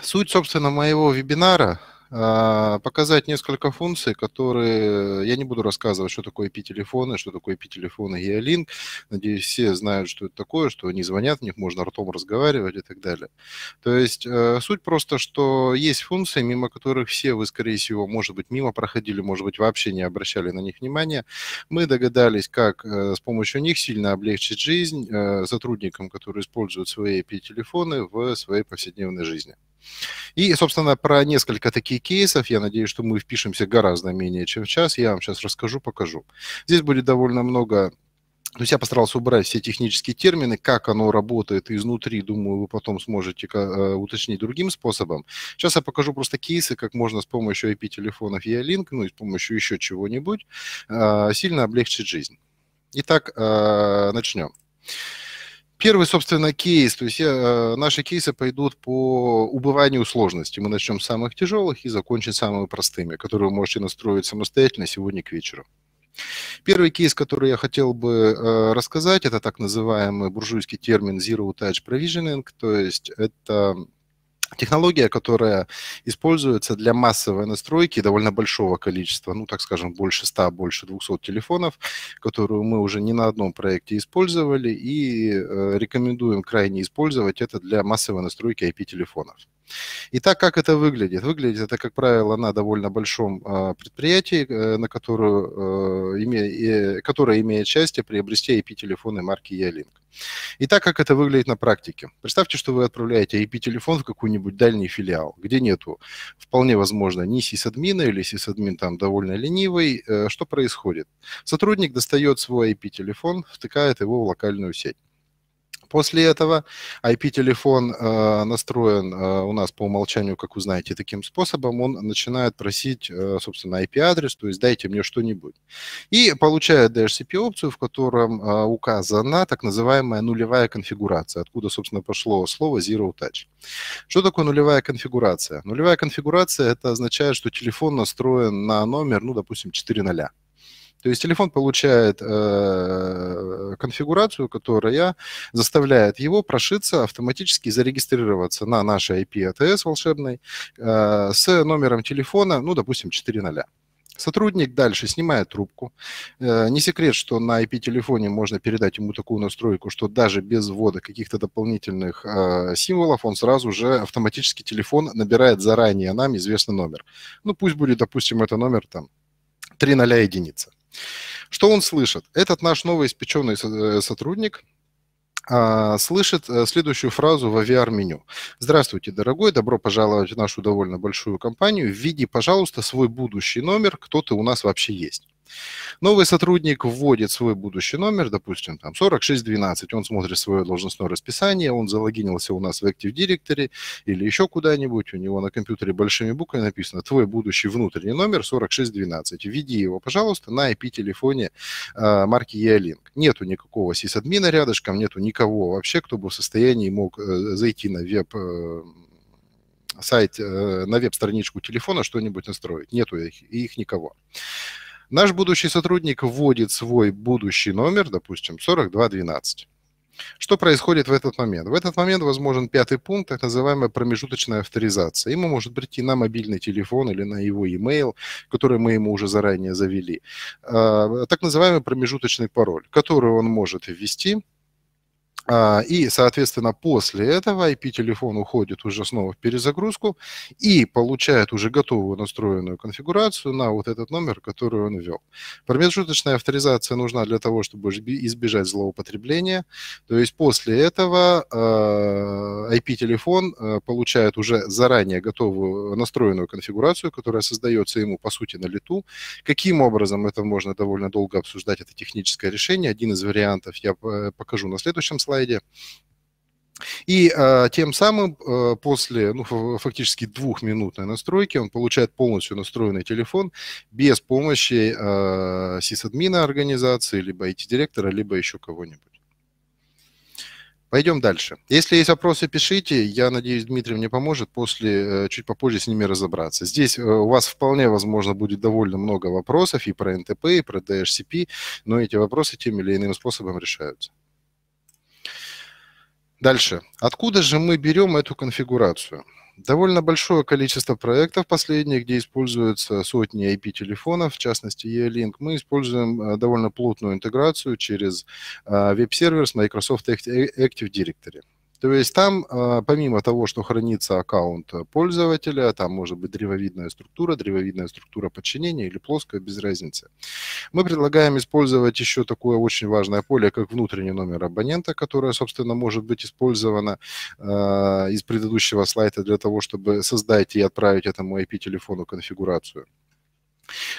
Суть, собственно, моего вебинара а, показать несколько функций, которые... Э, я не буду рассказывать, что такое IP-телефоны, что такое IP-телефоны Geolink. Надеюсь, все знают, что это такое, что они звонят, в них можно ртом разговаривать и так далее. То есть э, суть просто, что есть функции, мимо которых все вы, скорее всего, может быть, мимо проходили, может быть, вообще не обращали на них внимания. Мы догадались, как э, с помощью них сильно облегчить жизнь сотрудникам, которые используют свои IP-телефоны в своей повседневной жизни. И, собственно, про несколько таких кейсов, я надеюсь, что мы впишемся гораздо менее, чем в час, я вам сейчас расскажу, покажу. Здесь будет довольно много то есть я постарался убрать все технические термины, как оно работает изнутри, думаю, вы потом сможете э, уточнить другим способом. Сейчас я покажу просто кейсы, как можно с помощью IP-телефонов E-Link, ну и с помощью еще чего-нибудь, э, сильно облегчить жизнь. Итак, э, начнем. Первый, собственно, кейс, то есть э, наши кейсы пойдут по убыванию сложности. Мы начнем с самых тяжелых и закончим самыми простыми, которые вы можете настроить самостоятельно сегодня к вечеру. Первый кейс, который я хотел бы э, рассказать, это так называемый буржуйский термин Zero Touch Provisioning, то есть это Технология, которая используется для массовой настройки довольно большого количества, ну, так скажем, больше 100, больше 200 телефонов, которую мы уже не на одном проекте использовали, и э, рекомендуем крайне использовать это для массовой настройки IP-телефонов. Итак, как это выглядит? Выглядит это, как правило, на довольно большом э, предприятии, э, на которую, э, име, э, которое имеет счастье приобрести IP-телефоны марки E-Link. И так, как это выглядит на практике. Представьте, что вы отправляете IP-телефон в какой-нибудь дальний филиал, где нету, вполне возможно, ни сисадмина или сисадмин там довольно ленивый. Э, что происходит? Сотрудник достает свой IP-телефон, втыкает его в локальную сеть. После этого IP-телефон э, настроен э, у нас по умолчанию, как вы знаете, таким способом. Он начинает просить, э, собственно, IP-адрес, то есть дайте мне что-нибудь. И получает DHCP-опцию, в котором э, указана так называемая нулевая конфигурация, откуда, собственно, пошло слово Zero Touch. Что такое нулевая конфигурация? Нулевая конфигурация – это означает, что телефон настроен на номер, ну, допустим, 4 0. То есть телефон получает э, конфигурацию, которая заставляет его прошиться автоматически и зарегистрироваться на нашей IP-АТС а волшебной э, с номером телефона, ну, допустим, 400. Сотрудник дальше снимает трубку. Э, не секрет, что на IP-телефоне можно передать ему такую настройку, что даже без ввода каких-то дополнительных э, символов он сразу же автоматически телефон набирает заранее нам известный номер. Ну, пусть будет, допустим, это номер там 3.0 единица. Что он слышит? Этот наш новый испеченный э, сотрудник а, слышит э, следующую фразу в AVR-меню. «Здравствуйте, дорогой, добро пожаловать в нашу довольно большую компанию. Введи, пожалуйста, свой будущий номер, кто ты у нас вообще есть». Новый сотрудник вводит свой будущий номер, допустим, там 4612, он смотрит свое должностное расписание, он залогинился у нас в Active Directory или еще куда-нибудь, у него на компьютере большими буквами написано «Твой будущий внутренний номер 4612». Введи его, пожалуйста, на IP-телефоне а, марки E-Link. Нету никакого сисадмина рядышком, нету никого вообще, кто бы в состоянии мог э, зайти на веб э, сайт, э, на веб-страничку телефона что-нибудь настроить. Нету их, их никого. Наш будущий сотрудник вводит свой будущий номер, допустим, 4212. Что происходит в этот момент? В этот момент возможен пятый пункт, так называемая промежуточная авторизация. Ему может прийти на мобильный телефон или на его e-mail, который мы ему уже заранее завели, а, так называемый промежуточный пароль, который он может ввести а, и, соответственно, после этого IP-телефон уходит уже снова в перезагрузку и получает уже готовую настроенную конфигурацию на вот этот номер, который он ввел. Промежуточная авторизация нужна для того, чтобы избежать злоупотребления. То есть после этого а, IP-телефон а, получает уже заранее готовую настроенную конфигурацию, которая создается ему, по сути, на лету. Каким образом это можно довольно долго обсуждать, это техническое решение. Один из вариантов я э, покажу на следующем слайде слайде. И э, тем самым э, после ну, фактически двухминутной настройки он получает полностью настроенный телефон без помощи э, сисадмина организации, либо IT-директора, либо еще кого-нибудь. Пойдем дальше. Если есть вопросы, пишите. Я надеюсь, Дмитрий мне поможет после, э, чуть попозже с ними разобраться. Здесь э, у вас вполне возможно будет довольно много вопросов и про НТП, и про DHCP, но эти вопросы тем или иным способом решаются. Дальше. Откуда же мы берем эту конфигурацию? Довольно большое количество проектов последних, где используются сотни IP-телефонов, в частности E-Link, мы используем э, довольно плотную интеграцию через э, веб-сервер с Microsoft Active Directory. То есть там, а, помимо того, что хранится аккаунт пользователя, там может быть древовидная структура, древовидная структура подчинения или плоская, без разницы. Мы предлагаем использовать еще такое очень важное поле, как внутренний номер абонента, которое, собственно, может быть использовано а, из предыдущего слайда для того, чтобы создать и отправить этому IP-телефону конфигурацию.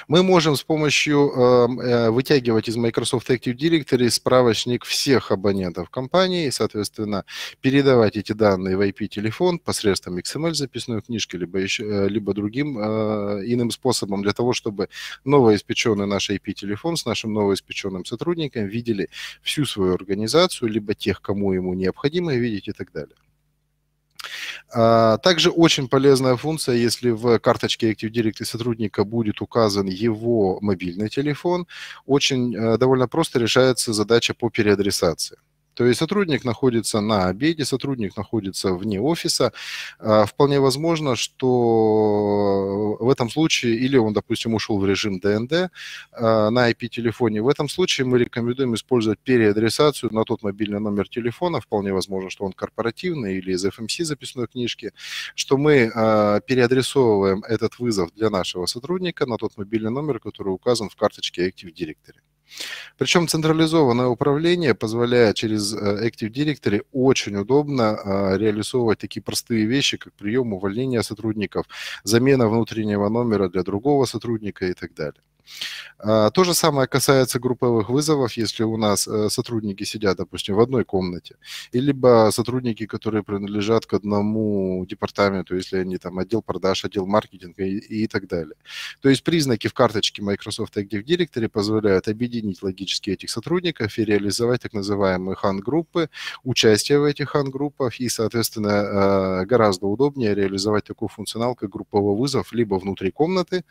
Мы можем с помощью эм, э, вытягивать из Microsoft Active Directory справочник всех абонентов компании и, соответственно, передавать эти данные в IP-телефон посредством XML эм записной книжки, либо, еще, э, либо другим э, иным способом для того, чтобы новоиспеченный наш IP-телефон с нашим новоиспеченным сотрудником видели всю свою организацию, либо тех, кому ему необходимо видеть и так далее. А, также очень полезная функция, если в карточке Active Directory сотрудника будет указан его мобильный телефон, очень э, довольно просто решается задача по переадресации. То есть сотрудник находится на обеде, сотрудник находится вне офиса. А, вполне возможно, что э, в этом случае, или он, допустим, ушел в режим ДНД а, на IP-телефоне, в этом случае мы рекомендуем использовать переадресацию на тот мобильный номер телефона, вполне возможно, что он корпоративный или из FMC эм записной книжки, что мы а, переадресовываем этот вызов для нашего сотрудника на тот мобильный номер, который указан в карточке Active Directory. Причем централизованное управление позволяет через э, Active Directory очень удобно а, реализовывать такие простые вещи, как прием увольнения сотрудников, замена внутреннего номера для другого сотрудника и так далее. А, то же самое касается групповых вызовов, если у нас э, сотрудники сидят, допустим, в одной комнате, либо сотрудники, которые принадлежат к одному департаменту, если они там отдел продаж, отдел маркетинга и, и так далее. То есть признаки в карточке Microsoft Active Directory позволяют объединить логически этих сотрудников и реализовать так называемые хан-группы, участие в этих хан-группах и, соответственно, э, гораздо удобнее реализовать такой функционал, как группового вызов либо внутри комнаты,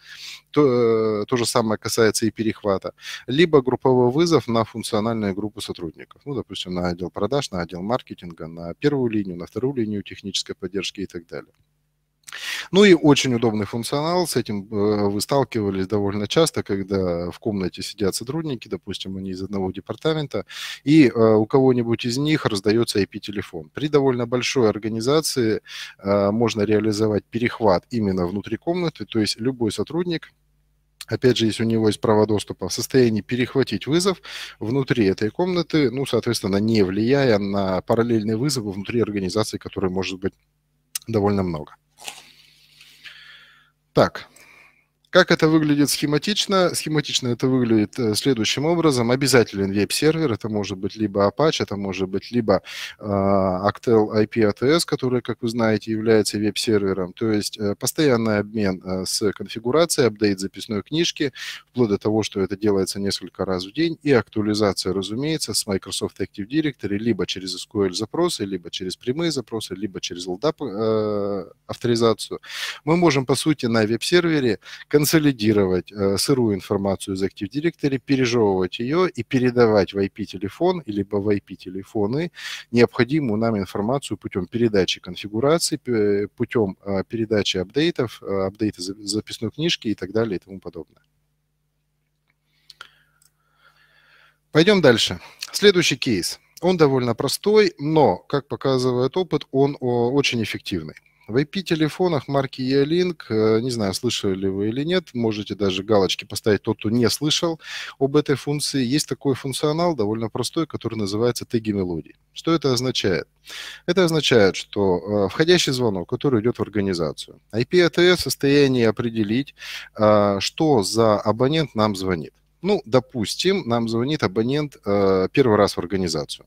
то, э, то же самое самое касается и перехвата, либо групповой вызов на функциональную группу сотрудников, ну, допустим, на отдел продаж, на отдел маркетинга, на первую линию, на вторую линию технической поддержки и так далее. Ну и очень удобный функционал, с этим э, вы сталкивались довольно часто, когда в комнате сидят сотрудники, допустим, они из одного департамента, и э, у кого-нибудь из них раздается IP-телефон. При довольно большой организации э, можно реализовать перехват именно внутри комнаты, то есть любой сотрудник Опять же, если у него есть право доступа, в состоянии перехватить вызов внутри этой комнаты, ну, соответственно, не влияя на параллельные вызовы внутри организации, которые может быть довольно много. Так, как это выглядит схематично? Схематично это выглядит э, следующим образом. Обязателен веб-сервер, это может быть либо Apache, это может быть либо э, Actel IP ATS, который, как вы знаете, является веб-сервером. То есть э, постоянный обмен с конфигурацией, апдейт записной книжки, вплоть до того, что это делается несколько раз в день, и актуализация, разумеется, с Microsoft Active Directory, либо через SQL-запросы, либо через прямые запросы, либо через LDAP-авторизацию. Мы можем, по сути, на веб-сервере консолидировать э, сырую информацию из Active Directory, пережевывать ее и передавать в IP-телефон или в IP-телефоны необходимую нам информацию путем передачи конфигурации, путем э, передачи апдейтов, э, апдейты записной книжки и так далее и тому подобное. Пойдем дальше. Следующий кейс. Он довольно простой, но, как показывает опыт, он очень эффективный. В IP-телефонах марки E-Link, э, не знаю, слышали ли вы или нет, можете даже галочки поставить тот, кто не слышал об этой функции. Есть такой функционал, довольно простой, который называется теги мелодий. Что это означает? Это означает, что э, входящий звонок, который идет в организацию, IP-АТС в состоянии определить, э, что за абонент нам звонит. Ну, допустим, нам звонит абонент первый раз в организацию.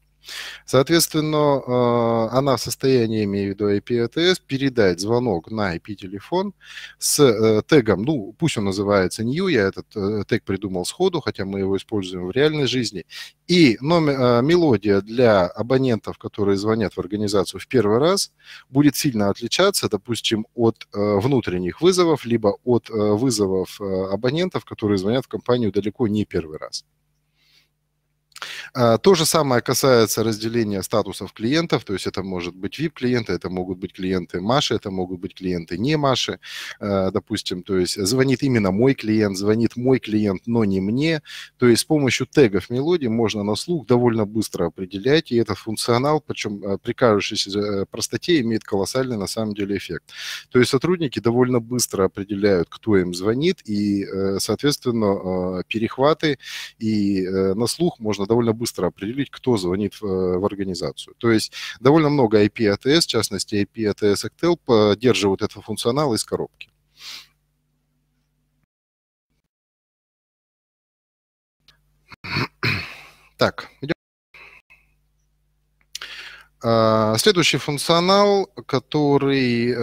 Соответственно, а, она в состоянии, имею в виду IP-ATS, передать звонок на IP-телефон с э, тегом, ну, пусть он называется new, я этот э, тег придумал сходу, хотя мы его используем в реальной жизни, и номер, а, мелодия для абонентов, которые звонят в организацию в первый раз, будет сильно отличаться, допустим, от э, внутренних вызовов, либо от вызовов абонентов, которые звонят в компанию далеко не первый раз. А, то же самое касается разделения статусов клиентов, то есть это может быть VIP-клиенты, это могут быть клиенты Маши, это могут быть клиенты не Маши, а, допустим, то есть звонит именно мой клиент, звонит мой клиент, но не мне, то есть с помощью тегов мелодии можно на слух довольно быстро определять, и этот функционал, причем а, при кажущейся э, простоте, имеет колоссальный на самом деле эффект. То есть сотрудники довольно быстро определяют, кто им звонит, и, э, соответственно, перехваты, и э, на слух можно можно довольно быстро определить, кто звонит в, э, в организацию. То есть довольно много IP-ATS, а в частности IP-ATS Actel, а поддерживают этот функционал из коробки. Так, идем. А, следующий функционал, который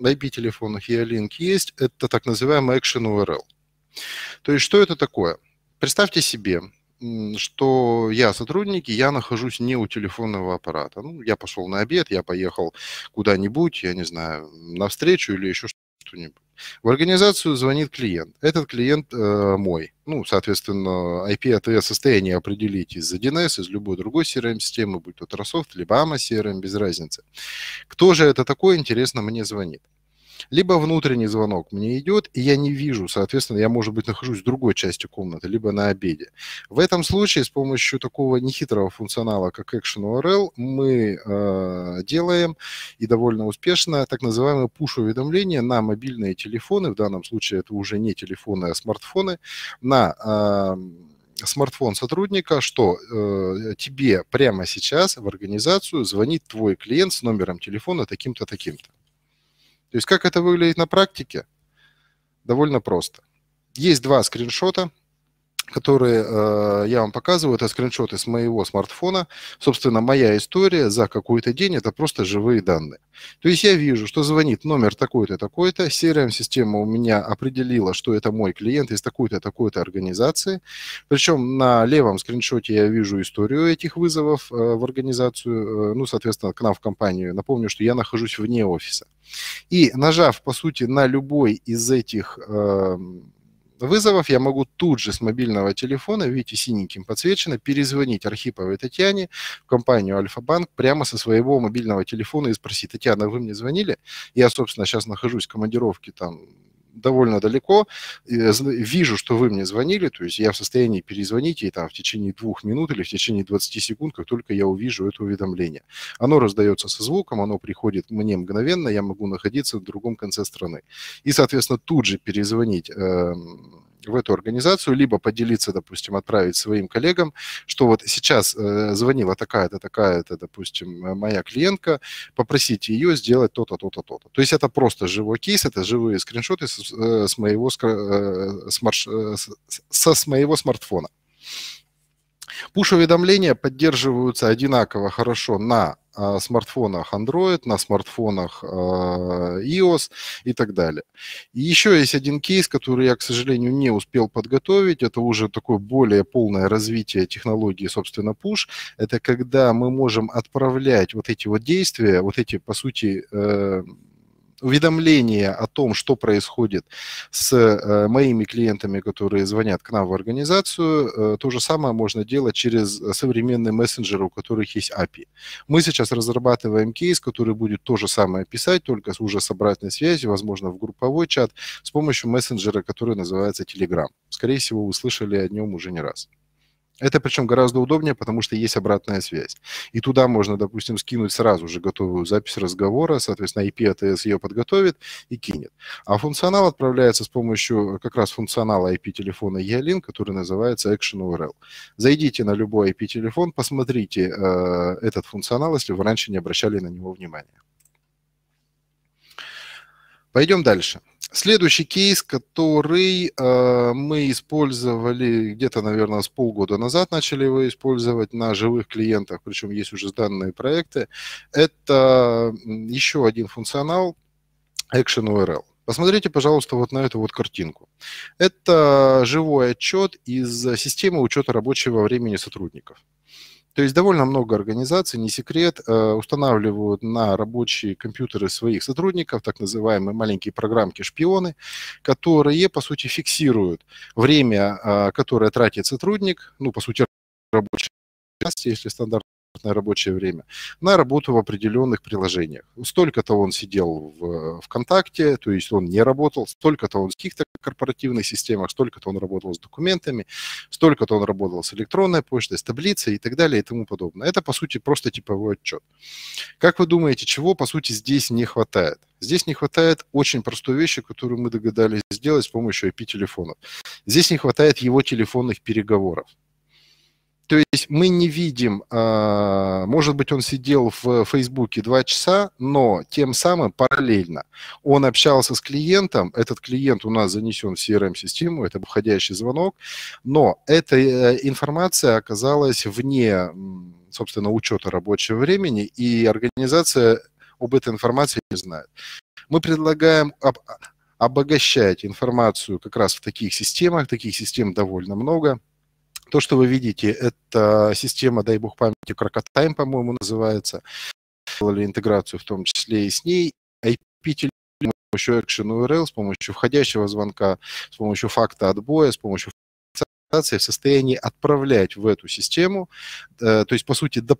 на э, IP-телефонах и Link есть, это так называемый Action URL. То есть что это такое? Представьте себе, что я сотрудник, и я нахожусь не у телефонного аппарата. Ну, я пошел на обед, я поехал куда-нибудь, я не знаю, на встречу или еще что-нибудь. В организацию звонит клиент. Этот клиент э, мой. Ну, соответственно, IP адрес состояния определить из DNS, из любой другой CRM-системы, будь то Трософт, либо AMA CRM, без разницы. Кто же это такой, интересно, мне звонит либо внутренний звонок мне идет, и я не вижу, соответственно, я, может быть, нахожусь в другой части комнаты, либо на обеде. В этом случае с помощью такого нехитрого функционала, как Action URL, мы э, делаем и довольно успешно так называемые пуш-уведомления на мобильные телефоны, в данном случае это уже не телефоны, а смартфоны, на... Э, смартфон сотрудника, что э, тебе прямо сейчас в организацию звонит твой клиент с номером телефона таким-то, таким-то. То есть как это выглядит на практике? Довольно просто. Есть два скриншота, которые э, я вам показываю, это скриншоты с моего смартфона. Собственно, моя история за какой-то день – это просто живые данные. То есть я вижу, что звонит номер такой-то, такой-то, CRM-система у меня определила, что это мой клиент из такой-то, такой-то организации. Причем на левом скриншоте я вижу историю этих вызовов э, в организацию, э, ну, соответственно, к нам в компанию. Напомню, что я нахожусь вне офиса. И нажав, по сути, на любой из этих э, вызовов я могу тут же с мобильного телефона, видите, синеньким подсвечено, перезвонить Архиповой Татьяне в компанию Альфа-Банк прямо со своего мобильного телефона и спросить, Татьяна, вы мне звонили? Я, собственно, сейчас нахожусь в командировке там довольно далеко, вижу, что вы мне звонили, то есть я в состоянии перезвонить ей там в течение двух минут или в течение 20 секунд, как только я увижу это уведомление. Оно раздается со звуком, оно приходит мне мгновенно, я могу находиться в другом конце страны. И, соответственно, тут же перезвонить эм, в эту организацию, либо поделиться, допустим, отправить своим коллегам, что вот сейчас э, звонила такая-то, такая-то, допустим, моя клиентка, попросите ее сделать то-то, то-то, то-то. То есть это просто живой кейс, это живые скриншоты с, э, с моего, э, с, марш, с моего смартфона. Пуш-уведомления поддерживаются одинаково хорошо на а, смартфонах Android, на смартфонах а, iOS и так далее. И еще есть один кейс, который я, к сожалению, не успел подготовить. Это уже такое более полное развитие технологии, собственно, push. Это когда мы можем отправлять вот эти вот действия, вот эти, по сути, э, уведомление о том, что происходит с э, моими клиентами, которые звонят к нам в организацию, э, то же самое можно делать через современные мессенджеры, у которых есть API. Мы сейчас разрабатываем кейс, который будет то же самое писать, только уже с обратной связью, возможно, в групповой чат с помощью мессенджера, который называется Telegram. Скорее всего, вы слышали о нем уже не раз. Это причем гораздо удобнее, потому что есть обратная связь. И туда можно, допустим, скинуть сразу же готовую запись разговора, соответственно, IP АТС ее подготовит и кинет. А функционал отправляется с помощью э, как раз функционала IP-телефона E-Link, который называется Action URL. Зайдите на любой IP-телефон, посмотрите э, этот функционал, если вы раньше не обращали на него внимания. Пойдем дальше. Следующий кейс, который э, мы использовали где-то, наверное, с полгода назад, начали его использовать на живых клиентах, причем есть уже сданные проекты, это еще один функционал Action URL. Посмотрите, пожалуйста, вот на эту вот картинку. Это живой отчет из системы учета рабочего времени сотрудников. То есть довольно много организаций, не секрет, э, устанавливают на рабочие компьютеры своих сотрудников так называемые маленькие программки-шпионы, которые, по сути, фиксируют время, а, которое тратит сотрудник, ну, по сути, рабочий час, если стандартно рабочее время, на работу в определенных приложениях. Столько-то он сидел в ВКонтакте, то есть он не работал, столько-то он в каких-то корпоративных системах, столько-то он работал с документами, столько-то он работал с электронной почтой, с таблицей и так далее и тому подобное. Это, по сути, просто типовой отчет. Как вы думаете, чего, по сути, здесь не хватает? Здесь не хватает очень простой вещи, которую мы догадались сделать с помощью IP-телефонов. Здесь не хватает его телефонных переговоров. То есть мы не видим, а, может быть, он сидел в Фейсбуке два часа, но тем самым параллельно он общался с клиентом, этот клиент у нас занесен в CRM-систему, это входящий звонок, но эта э, информация оказалась вне, собственно, учета рабочего времени, и организация об этой информации не знает. Мы предлагаем обогащать информацию как раз в таких системах, таких систем довольно много – то, что вы видите, это система, дай бог памяти, Крокотайм, по-моему, называется. Делали интеграцию в том числе и с ней. ip с помощью Action URL, с помощью входящего звонка, с помощью факта отбоя, с помощью в состоянии отправлять в эту систему, э, то есть, по сути, до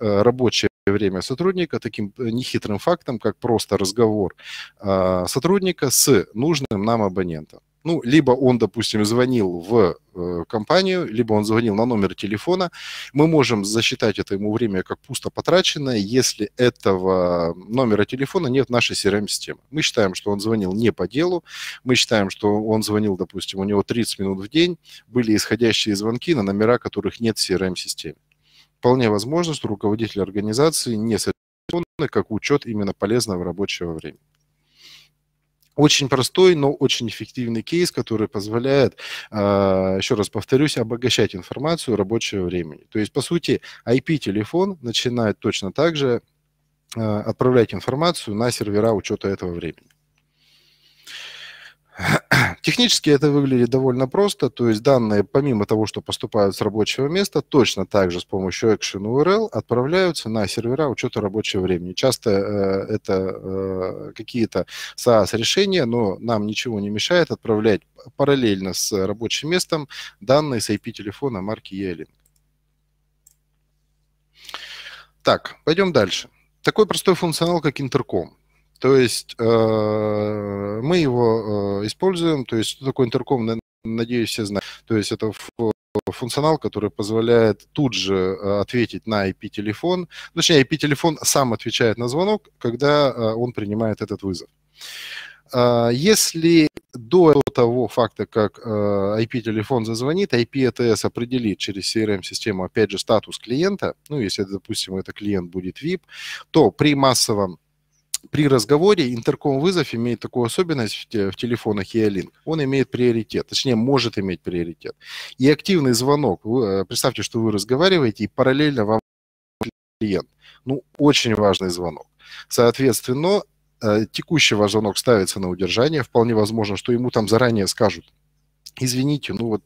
э, рабочее время сотрудника таким э, нехитрым фактом, как просто разговор сотрудника с нужным нам абонентом. Ну, либо он, допустим, звонил в э, компанию, либо он звонил на номер телефона. Мы можем засчитать это ему время как пусто потраченное, если этого номера телефона нет в нашей CRM-системе. Мы считаем, что он звонил не по делу, мы считаем, что он звонил, допустим, у него 30 минут в день, были исходящие звонки на номера, которых нет в CRM-системе. Вполне возможно, что руководитель организации не соответственно как учет именно полезного рабочего времени. Очень простой, но очень эффективный кейс, который позволяет, а, еще раз повторюсь, обогащать информацию рабочего времени. То есть, по сути, IP-телефон начинает точно так же а, отправлять информацию на сервера учета этого времени. Технически это выглядит довольно просто, то есть данные, помимо того, что поступают с рабочего места, точно так же с помощью Action URL отправляются на сервера учета рабочего времени. Часто э, это э, какие-то SaaS-решения, но нам ничего не мешает отправлять параллельно с рабочим местом данные с IP-телефона марки E-Link. Так, пойдем дальше. Такой простой функционал, как интерком. То есть э, мы его э, используем, то есть что такое интерком, надеюсь, все знают. То есть это функционал, который позволяет тут же э, ответить на IP-телефон. Точнее, IP-телефон сам отвечает на звонок, когда э, он принимает этот вызов. Э, если до того факта, как IP-телефон зазвонит, IP-ЭТС определит через CRM-систему, эм опять же, статус клиента, ну, если, допустим, это клиент будет VIP, то при массовом при разговоре интерком-вызов имеет такую особенность в телефонах E-Link. Он имеет приоритет, точнее, может иметь приоритет. И активный звонок, вы, э, представьте, что вы разговариваете, и параллельно вам клиент. Ну, очень важный звонок. Соответственно, э, текущий ваш звонок ставится на удержание. Вполне возможно, что ему там заранее скажут, извините, ну вот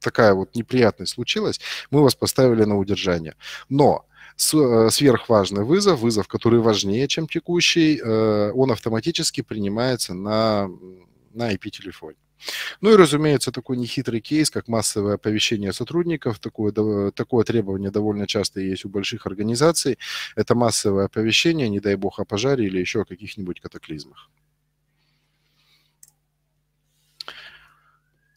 такая вот неприятность случилась, мы вас поставили на удержание. Но Э, сверхважный вызов, вызов, который важнее, чем текущий, э, он автоматически принимается на, на IP-телефоне. Ну и, разумеется, такой нехитрый кейс, как массовое оповещение сотрудников. Такое, такое требование довольно часто есть у больших организаций. Это массовое оповещение, не дай бог, о пожаре или еще о каких-нибудь катаклизмах.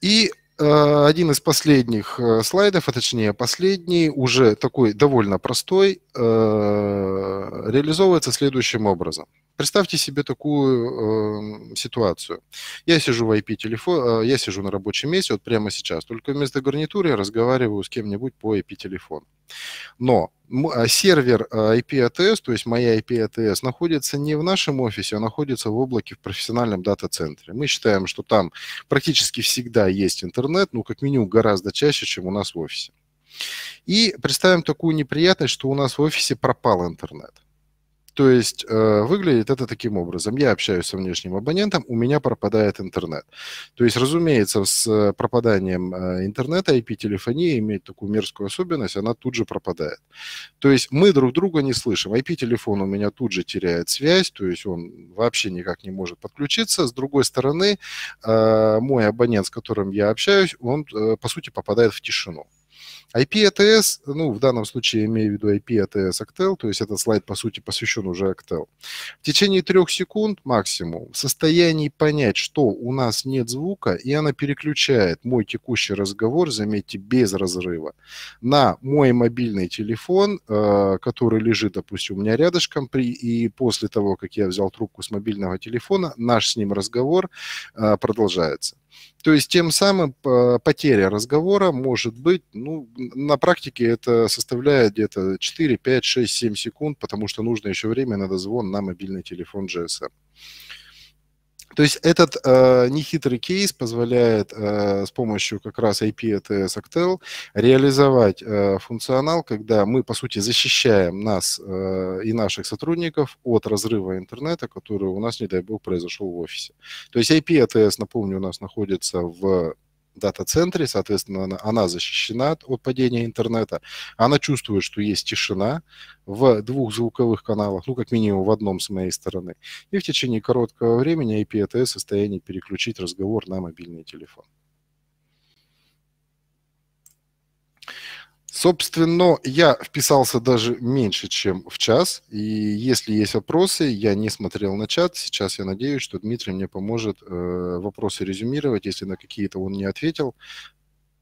И Э, один из последних э, слайдов, а точнее последний, уже такой довольно простой, э, реализовывается следующим образом. Представьте себе такую э, ситуацию. Я сижу в IP телефон, э, я сижу на рабочем месте вот прямо сейчас, только вместо гарнитуры я разговариваю с кем-нибудь по IP телефону. Но а сервер IP э, ATS, а то есть моя IP ATS, а находится не в нашем офисе, а находится в облаке в профессиональном дата-центре. Мы считаем, что там практически всегда есть интернет, ну, как минимум, гораздо чаще, чем у нас в офисе. И представим такую неприятность, что у нас в офисе пропал интернет. То есть э, выглядит это таким образом. Я общаюсь со внешним абонентом, у меня пропадает интернет. То есть, разумеется, с э, пропаданием э, интернета IP-телефония имеет такую мерзкую особенность, она тут же пропадает. То есть мы друг друга не слышим. IP-телефон у меня тут же теряет связь, то есть он вообще никак не может подключиться. С другой стороны, э, мой абонент, с которым я общаюсь, он, э, по сути, попадает в тишину. IP ATS, ну, в данном случае я имею в виду IP ATS Actel, то есть этот слайд, по сути, посвящен уже Actel. В течение трех секунд максимум в состоянии понять, что у нас нет звука, и она переключает мой текущий разговор, заметьте, без разрыва, на мой мобильный телефон, э, который лежит, допустим, у меня рядышком, при, и после того, как я взял трубку с мобильного телефона, наш с ним разговор э, продолжается. То есть тем самым э, потеря разговора может быть, ну, на практике это составляет где-то 4, 5, 6, 7 секунд, потому что нужно еще время на дозвон на мобильный телефон GSM. То есть этот э, нехитрый кейс позволяет э, с помощью как раз IP ATS Actel реализовать э, функционал, когда мы, по сути, защищаем нас э, и наших сотрудников от разрыва интернета, который у нас, не дай бог, произошел в офисе. То есть IP ATS, напомню, у нас находится в дата-центре, соответственно, она, она защищена от падения интернета, она чувствует, что есть тишина в двух звуковых каналах, ну, как минимум в одном с моей стороны, и в течение короткого времени IP-ATS в состоянии переключить разговор на мобильный телефон. Собственно, я вписался даже меньше, чем в час. И если есть вопросы, я не смотрел на чат. Сейчас я надеюсь, что Дмитрий мне поможет э, вопросы резюмировать. Если на какие-то он не ответил,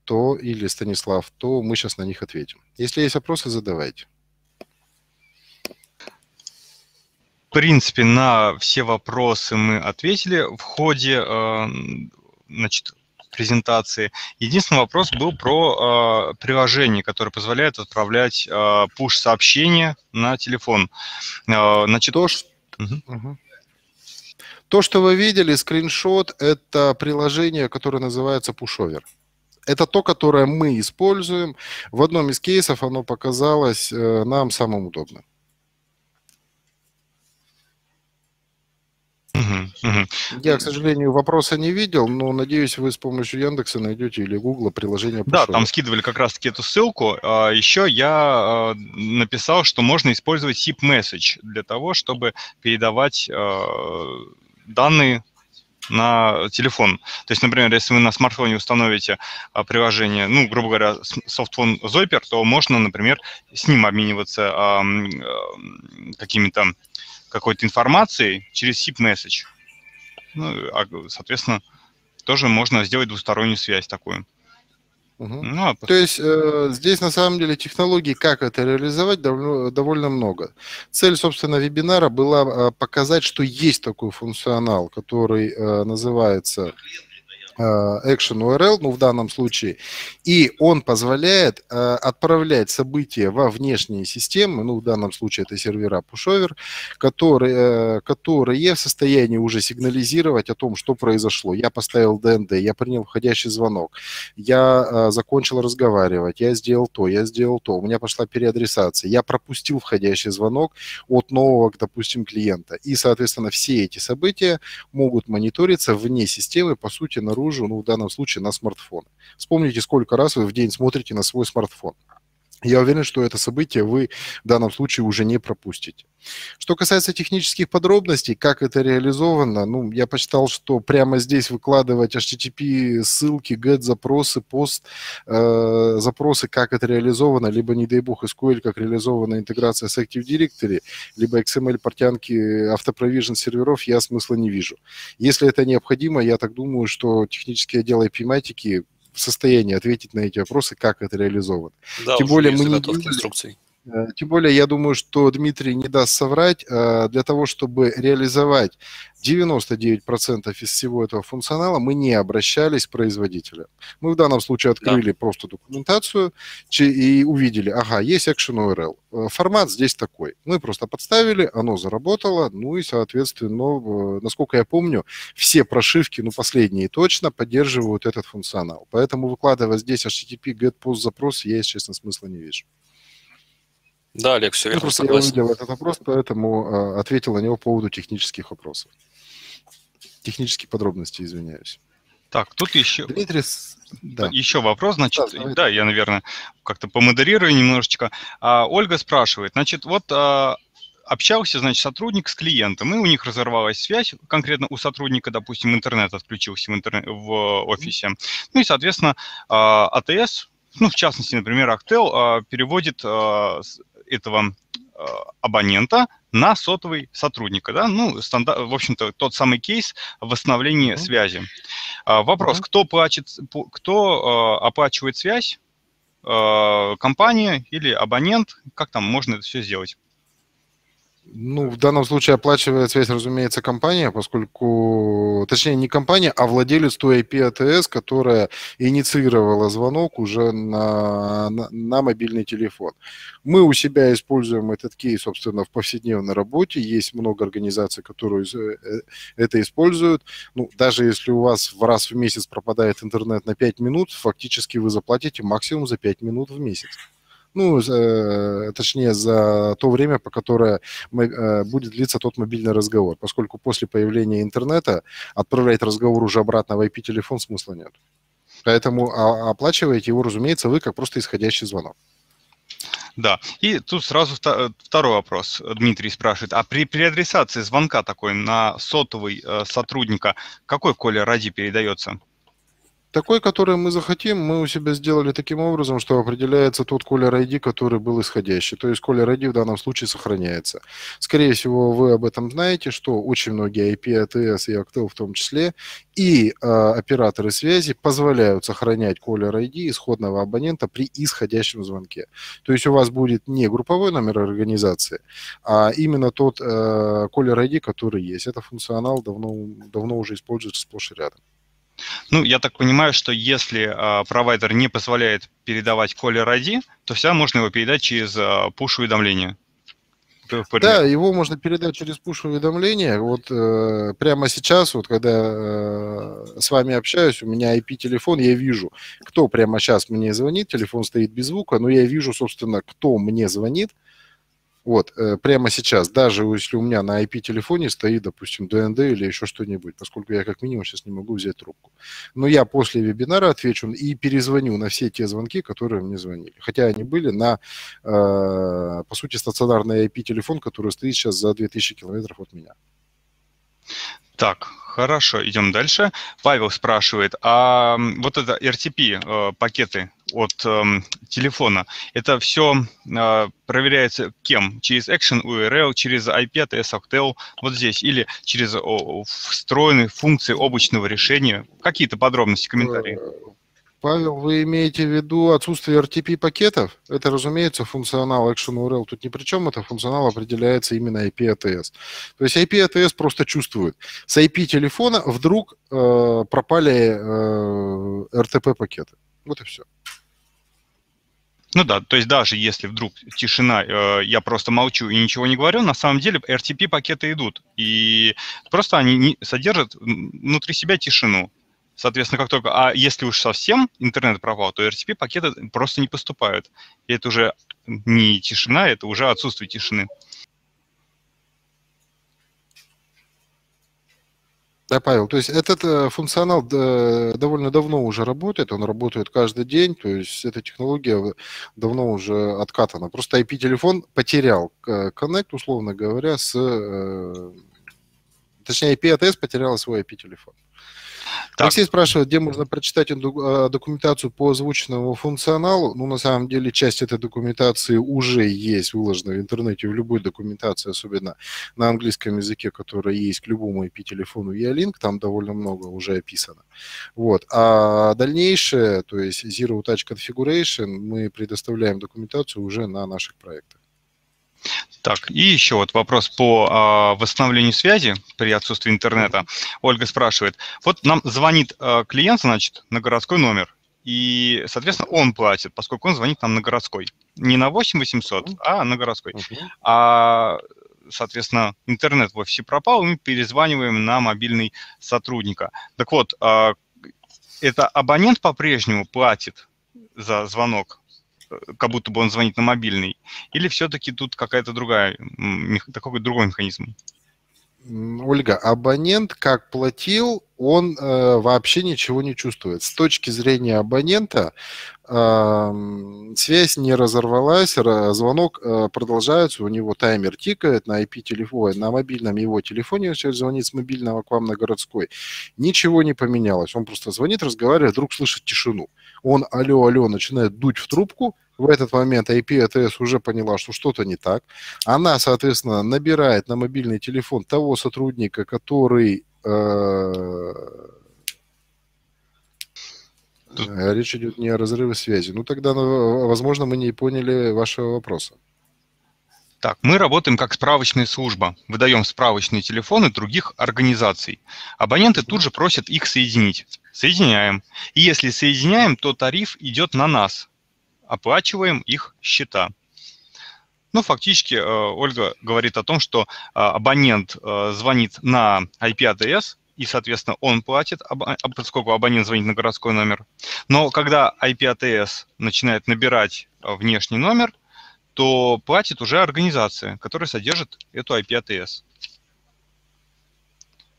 то или Станислав, то мы сейчас на них ответим. Если есть вопросы, задавайте. В принципе, на все вопросы мы ответили. В ходе э, значит, презентации. Единственный вопрос был про э, приложение, которое позволяет отправлять э, пуш-сообщения на телефон. Э, значит... То, что... Угу. То, что вы видели, скриншот, это приложение, которое называется Pushover. Это то, которое мы используем. В одном из кейсов оно показалось э, нам самым удобным. Угу, угу. Я, к сожалению, вопроса не видел, но надеюсь, вы с помощью Яндекса найдете или Гугла приложение. Пошел. Да, там скидывали как раз-таки эту ссылку. А, Еще я а, написал, что можно использовать SIP Message для того, чтобы передавать а, данные на телефон. То есть, например, если вы на смартфоне установите приложение, ну, грубо говоря, софтфон Zoiper, то можно, например, с ним обмениваться а, какими-то какой-то информации через SIP message. Ну, а, соответственно, тоже можно сделать двустороннюю связь такую. Угу. Ну, а... То есть э, здесь на самом деле технологий, как это реализовать, довольно, довольно много. Цель, собственно, вебинара была э, показать, что есть такой функционал, который э, называется Э, Action URL, ну в данном случае, и он позволяет э, отправлять события во внешние системы, ну в данном случае это сервера Pushover, которые, э, которые в состоянии уже сигнализировать о том, что произошло. Я поставил ДНД, я принял входящий звонок, я закончил разговаривать, я сделал то, я сделал то, у меня пошла переадресация, я пропустил входящий звонок от нового, допустим, клиента. И, соответственно, все эти события могут мониториться вне системы, по сути, наружу оружию, ну, в данном случае на смартфон. Вспомните, сколько раз вы в день смотрите на свой смартфон. Я уверен, что это событие вы в данном случае уже не пропустите. Что касается технических подробностей, как это реализовано, ну, я посчитал, что прямо здесь выкладывать HTTP ссылки, GET запросы, POST э, запросы, как это реализовано, либо, не дай бог, SQL, как реализована интеграция с Active Directory, либо XML эм портянки автопровижен серверов, я смысла не вижу. Если это необходимо, я так думаю, что технические отделы IP-матики в состоянии ответить на эти вопросы, как это реализовано. Да, Тем более мы не делали... Э, тем более, я думаю, что Дмитрий не даст соврать. Э, для того, чтобы реализовать 99% из всего этого функционала, мы не обращались к производителям. Мы в данном случае открыли да. просто документацию и увидели, ага, есть Action URL. Э, формат здесь такой. Мы просто подставили, оно заработало, ну и, соответственно, насколько я помню, все прошивки, ну, последние точно, поддерживают этот функционал. Поэтому выкладывая здесь HTTP, GET, POST запрос я, если честно, смысла не вижу. Да, Олег, все ну, верно. Ну, просто согласен. я увидел этот вопрос, поэтому э, ответил на него по поводу технических вопросов. Технические подробности, извиняюсь. Так, тут еще... Дмитрий, да. Еще вопрос, значит, да, да я, наверное, как-то помодерирую немножечко. А, Ольга спрашивает, значит, вот а, общался, значит, сотрудник с клиентом, и у них разорвалась связь, конкретно у сотрудника, допустим, интернет отключился в, интернет, в офисе. Ну и, соответственно, а, АТС, ну, в частности, например, Актел а, переводит а, этого э, абонента на сотовый сотрудника. Да? Ну, стандар... в общем-то, тот самый кейс восстановления mm-hmm. связи. А, вопрос, mm-hmm. кто, плачет, кто э, оплачивает связь? Э, компания или абонент? Как там можно это все сделать? Ну, в данном случае оплачивает связь, разумеется, компания, поскольку, точнее, не компания, а владелец той IP-АТС, которая инициировала звонок уже на, на, на мобильный телефон. Мы у себя используем этот кейс, собственно, в повседневной работе. Есть много организаций, которые э, это используют. Ну, даже если у вас в раз в месяц пропадает интернет на 5 минут, фактически вы заплатите максимум за 5 минут в месяц ну, э, точнее, за то время, по которое э, будет длиться тот мобильный разговор, поскольку после появления интернета отправлять разговор уже обратно в IP-телефон смысла нет. Поэтому а, оплачиваете его, разумеется, вы как просто исходящий звонок. Да. И тут сразу э, второй вопрос. Дмитрий спрашивает, а при переадресации звонка такой на сотовый э, сотрудника какой, Коля, ради передается? Такой, который мы захотим, мы у себя сделали таким образом, что определяется тот колер ID, который был исходящий. То есть колер ID в данном случае сохраняется. Скорее всего, вы об этом знаете, что очень многие IP, ATS а, и Actel в том числе, и э, операторы связи позволяют сохранять колер ID исходного абонента при исходящем звонке. То есть у вас будет не групповой номер организации, а именно тот э, колер ID, который есть. Это функционал давно, давно уже используется сплошь и рядом. Ну, я так понимаю, что если э, провайдер не позволяет передавать caller ID, то всегда можно его передать через э, а, push-уведомление. Да, его можно передать через push-уведомление. Вот э, прямо сейчас, вот когда э, с вами общаюсь, у меня IP-телефон, я вижу, кто прямо сейчас мне звонит, телефон стоит без звука, но я вижу, собственно, кто мне звонит, э, вот, э, прямо сейчас, даже если у меня на IP-телефоне стоит, допустим, ДНД или еще что-нибудь, поскольку я как минимум сейчас не могу взять трубку. Но я после вебинара отвечу и перезвоню на все те звонки, которые мне звонили. Хотя они были на, э, по сути, стационарный IP-телефон, который стоит сейчас за 2000 километров от меня. Так, хорошо, идем дальше. Павел спрашивает, а вот это RTP э, пакеты от эм, телефона, это все э, проверяется кем? Через Action URL, через IP от Octel, вот здесь, или через встроенные функции облачного решения? Какие-то подробности, комментарии? Э, Павел, вы имеете в виду отсутствие RTP-пакетов? Это, разумеется, функционал Action URL тут ни при чем, это функционал определяется именно IP-ATS. А то есть IP-ATS а просто чувствует. С IP-телефона вдруг э, пропали э, RTP-пакеты. Вот и все. Ну да, то есть даже если вдруг тишина, э, я просто молчу и ничего не говорю, на самом деле RTP-пакеты идут. И просто они не, содержат внутри себя тишину. Соответственно, как только... А если уж совсем интернет пропал, то RTP-пакеты просто не поступают. И это уже не тишина, это уже отсутствие тишины. Да, Павел, то есть этот э, функционал э, довольно давно уже работает, он работает каждый день, то есть эта технология давно уже откатана. Просто IP-телефон потерял э, коннект, условно говоря, с... Точнее, IP-АТС потеряла свой IP-телефон. Так. Алексей спрашивает, где можно прочитать э, документацию по озвученному функционалу. Ну, на самом деле, часть этой документации уже есть, выложена в интернете, в любой документации, особенно на английском языке, которая есть к любому IP-телефону E-Link, там довольно много уже описано. Вот. А дальнейшее, то есть Zero Touch Configuration, мы предоставляем документацию уже на наших проектах. Так, и еще вот вопрос по э, восстановлению связи при отсутствии интернета. Ольга спрашивает, вот нам звонит э, клиент, значит, на городской номер, и, соответственно, он платит, поскольку он звонит нам на городской. Не на 8800, а на городской. А, соответственно, интернет в офисе пропал, и мы перезваниваем на мобильный сотрудника. Так вот, э, это абонент по-прежнему платит за звонок как будто бы он звонит на мобильный, или все-таки тут какая-то другая, такой другой механизм? Ольга, абонент как платил, он э, вообще ничего не чувствует. С точки зрения абонента э, связь не разорвалась, звонок э, продолжается, у него таймер тикает на IP-телефоне, на мобильном его телефоне, он сейчас звонит с мобильного к вам на городской. Ничего не поменялось, он просто звонит, разговаривает, вдруг слышит тишину. Он алло-алло начинает дуть в трубку, в этот момент ip АТС уже поняла, что что-то не так. Она, соответственно, набирает на мобильный телефон того сотрудника, который... Э, э Речь идет не о разрыве связи. Ну тогда, ну, возможно, мы не поняли вашего вопроса. Так, мы работаем как справочная служба. Выдаем справочные телефоны других организаций. Абоненты тут же просят их соединить. Соединяем. И если соединяем, то тариф идет на нас, оплачиваем их счета. Ну, фактически э, Ольга говорит о том, что э, абонент э, звонит на IP-адрес, и, соответственно, он платит, поскольку абонент звонит на городской номер. Но когда ip атс начинает набирать внешний номер, то платит уже организация, которая содержит эту ip атс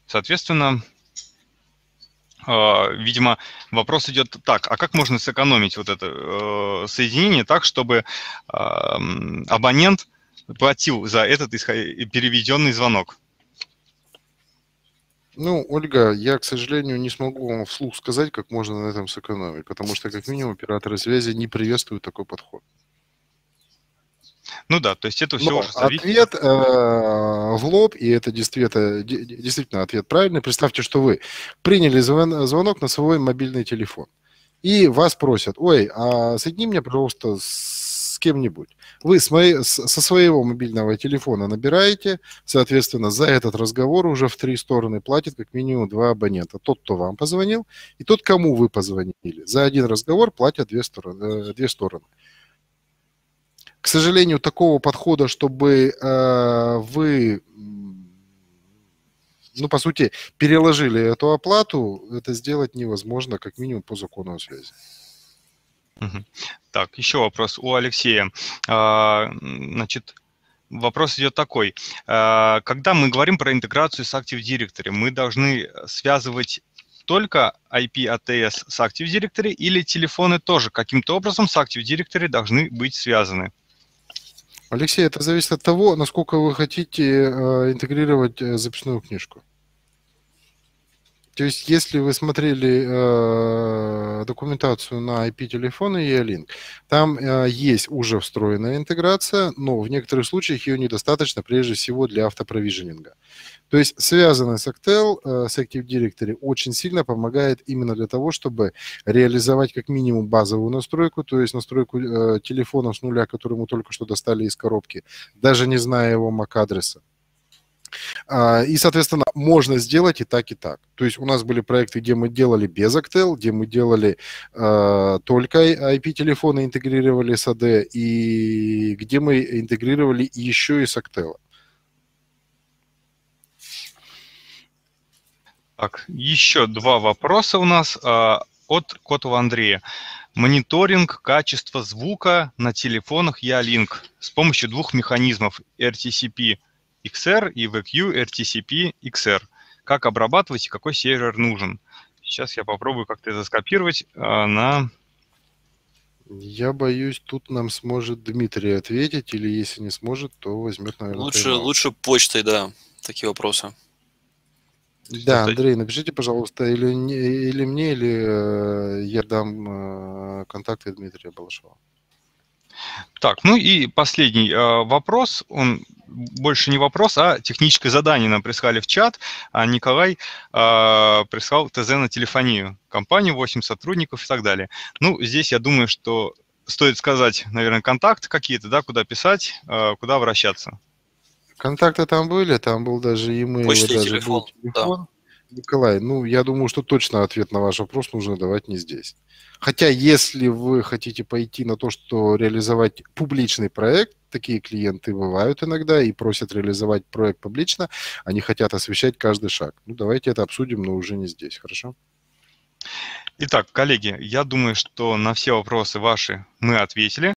Соответственно, а, видимо, вопрос идет так, а как можно сэкономить вот это э, соединение так, чтобы абонент платил за этот переведенный звонок? Ну, Ольга, я, к сожалению, не смогу вам вслух сказать, как можно на этом сэкономить, потому что, как минимум, операторы связи не приветствуют такой подход. Ну да, то есть это все Но уже зависит. Ответ э, в лоб, и это действительно, действительно ответ правильный. Представьте, что вы приняли звонок на свой мобильный телефон, и вас просят, ой, а соедини меня, пожалуйста, с кем-нибудь. Вы с моей, со своего мобильного телефона набираете, соответственно, за этот разговор уже в три стороны платит как минимум два абонента. Тот, кто вам позвонил, и тот, кому вы позвонили. За один разговор платят две стороны. Э, две стороны. К сожалению, такого подхода, чтобы э, вы, ну, по сути, переложили эту оплату, это сделать невозможно, как минимум по закону о связи. Так, еще вопрос у Алексея. А, значит, вопрос идет такой. А, когда мы говорим про интеграцию с Active Directory, мы должны связывать только IP ATS а с Active Directory или телефоны тоже каким-то образом с Active Directory должны быть связаны? Алексей, это зависит от того, насколько вы хотите э, интегрировать э, записную книжку. То есть, если вы смотрели э, документацию на ip телефоны и E-Link, там э, есть уже встроенная интеграция, но в некоторых случаях ее недостаточно, прежде всего, для автопровиженинга. То есть, связанное с Actel, э, с Active Directory очень сильно помогает именно для того, чтобы реализовать как минимум базовую настройку, то есть настройку э, телефона с нуля, который мы только что достали из коробки, даже не зная его MAC-адреса. А, и, соответственно, можно сделать и так, и так. То есть у нас были проекты, где мы делали без Actel, где мы делали э, только IP-телефоны, интегрировали с AD, и где мы интегрировали еще и с Actel. Так, еще два вопроса у нас э, от Котова Андрея. Мониторинг качества звука на телефонах Ялинк с помощью двух механизмов RTCP – XR и VQ RTCP XR. Как обрабатывать и какой сервер нужен. Сейчас я попробую как-то это скопировать а, на... Я боюсь, тут нам сможет Дмитрий ответить, или если не сможет, то возьмет, наверное, Лучше, тайм-аут. лучше почтой, да, такие вопросы. Да, Андрей, напишите, пожалуйста, или, или мне, или э, я дам э, контакты Дмитрия Балашова. Так, ну и последний э, вопрос, он больше не вопрос, а техническое задание нам прислали в чат. А Николай э, прислал ТЗ на телефонию, компанию, 8 сотрудников и так далее. Ну, здесь я думаю, что стоит сказать, наверное, контакты какие-то, да, куда писать, э, куда обращаться. Контакты там были, там был даже e-mail, Почта даже телефон, был телефон. Да. Николай, ну, я думаю, что точно ответ на ваш вопрос нужно давать не здесь. Хотя, если вы хотите пойти на то, что реализовать публичный проект, такие клиенты бывают иногда и просят реализовать проект публично, они хотят освещать каждый шаг. Ну, давайте это обсудим, но уже не здесь, хорошо? Итак, коллеги, я думаю, что на все вопросы ваши мы ответили.